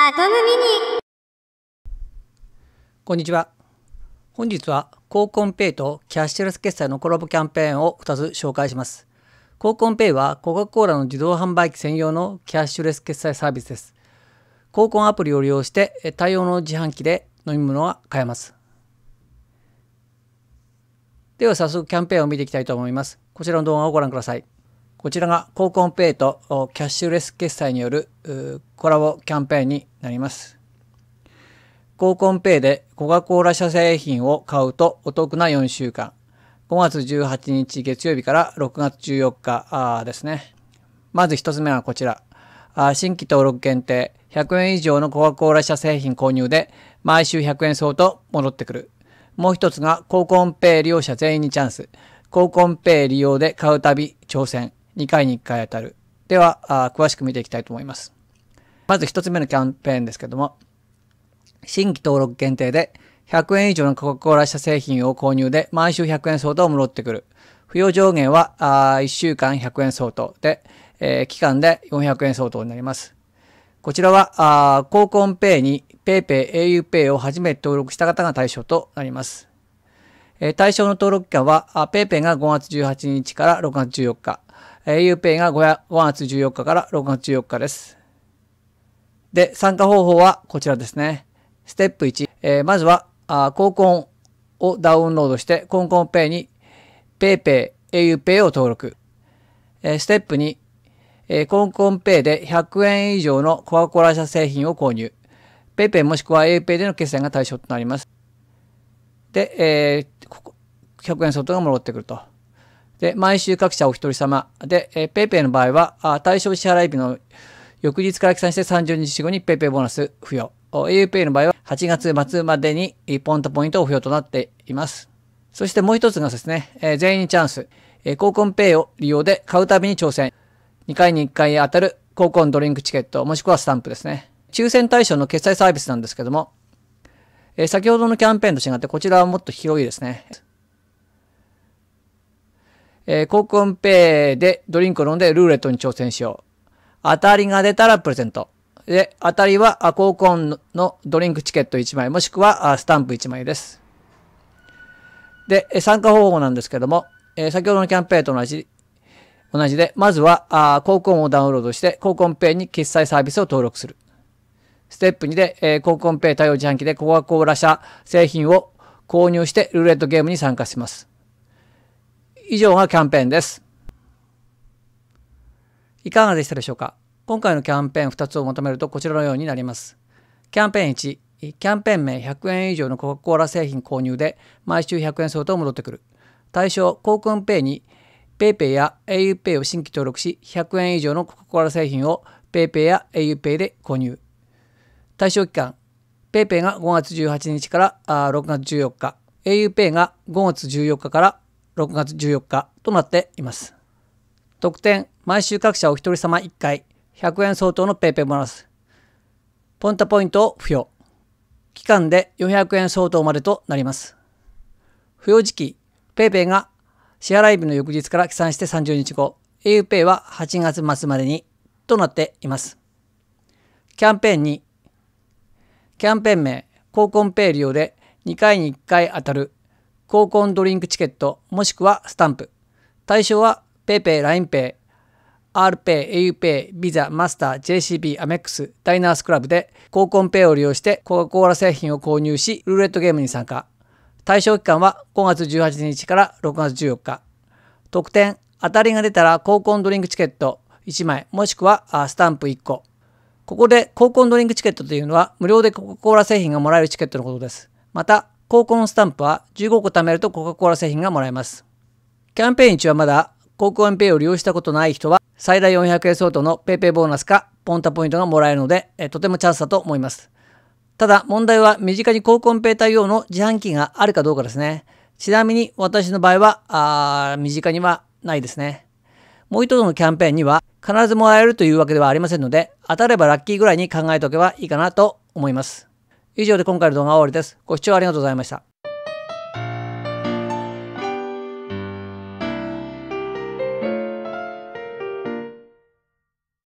アトムミニこんにちは本日は高コンペイとキャッシュレス決済のコラボキャンペーンを2つ紹介します高コンペイはコカ・コーラの自動販売機専用のキャッシュレス決済サービスです高コンアプリを利用して対応の自販機で飲み物は買えますでは早速キャンペーンを見ていきたいと思いますこちらの動画をご覧くださいこちらが高コンペイとキャッシュレス決済によるコラボキャンペーンになります。高コンペイでコカ・コーラ社製品を買うとお得な4週間。5月18日月曜日から6月14日ですね。まず一つ目はこちら。新規登録限定100円以上のコカ・コーラ社製品購入で毎週100円相当戻ってくる。もう一つが高コンペイ利用者全員にチャンス。高コンペイ利用で買うたび挑戦。2回に1回当たる。では、あ詳しく見ていきたいと思います。まず1つ目のキャンペーンですけども、新規登録限定で100円以上のコカ・コーラ社製品を購入で毎週100円相当を戻ってくる。不要上限はあ1週間100円相当で、えー、期間で400円相当になります。こちらは、高コンペイに PayPay、auPay を初めて登録した方が対象となります。え対象の登録期間は、PayPay が5月18日から6月14日、auPay が 5, 5月14日から6月14日です。で、参加方法はこちらですね。ステップ1。えー、まずは、あコンコンをダウンロードして、コンコンペイに PayPay、auPay を登録。えー、ステップ2。えー、コンコンペイで100円以上のコアコラ社製品を購入。PayPay もしくは auPay での決済が対象となります。で、えー、100円相当が戻ってくると。で、毎週各社お一人様。で、えー、ペイペイの場合は、対象支払い日の翌日から起算して30日後にペイペイボーナス付与。auPay の場合は8月末までにポントポイントを付与となっています。そしてもう一つがですね、えー、全員チャンス。えー、コーコンペイを利用で買うたびに挑戦。2回に1回当たるコーコンドリンクチケット、もしくはスタンプですね。抽選対象の決済サービスなんですけども、えー、先ほどのキャンペーンと違ってこちらはもっと広いですね。えー、コークンペイでドリンクを飲んでルーレットに挑戦しよう。当たりが出たらプレゼント。で、当たりは、コーコンのドリンクチケット1枚、もしくはスタンプ1枚です。で、参加方法なんですけども、えー、先ほどのキャンペーンと同じ、同じで、まずは、あコーコンをダウンロードして、コーコンペイに決済サービスを登録する。ステップ2で、えー、コーコンペイ対応自販機でコカ・コーラ社製品を購入してルーレットゲームに参加します。以上がキャンペーンです。いかがでしたでしょうか今回のキャンペーン2つをまとめるとこちらのようになります。キャンペーン1、キャンペーン名100円以上のコカ・コーラ製品購入で毎週100円相当戻ってくる。対象、コークンペイに PayPay や auPay を新規登録し、100円以上のコカ・コーラ製品を PayPay や auPay で購入。対象期間、PayPay が5月18日から6月14日、auPay が5月14日から6月14日となっています。特典、毎週各社お一人様1回、100円相当の PayPay ボナス。ポンタポイントを付与。期間で400円相当までとなります。付与時期、PayPay が支払い日の翌日から起算して30日後、auPay は8月末までにとなっています。キャンペーン2、キャンペーン名、高コンペイ利用で2回に1回当たる高コンドリンクチケットもしくはスタンプ対象は PayPay、LINEPay、RPay、auPay、Visa、マスター、JCB、アメックス、ダイナースクラブで高コンペイを利用してコカ・コーラ製品を購入しルーレットゲームに参加対象期間は5月18日から6月14日特典当たりが出たら高ンドリンクチケット1枚もしくはスタンプ1個ここで高ンドリンクチケットというのは無料でコカ・コーラ製品がもらえるチケットのことですまた高校のスタンプは15個貯めるとコカ・コーラ製品がもらえます。キャンペーン中はまだ、高校円ペイを利用したことない人は、最大400円相当の PayPay ボーナスかポンタポイントがもらえるので、えとてもチャンスだと思います。ただ、問題は身近に高校ペイ対応の自販機があるかどうかですね。ちなみに私の場合は、あ身近にはないですね。もう一つのキャンペーンには必ずもらえるというわけではありませんので、当たればラッキーぐらいに考えておけばいいかなと思います。以上で今回の動画は終わりです。ご視聴ありがとうございました。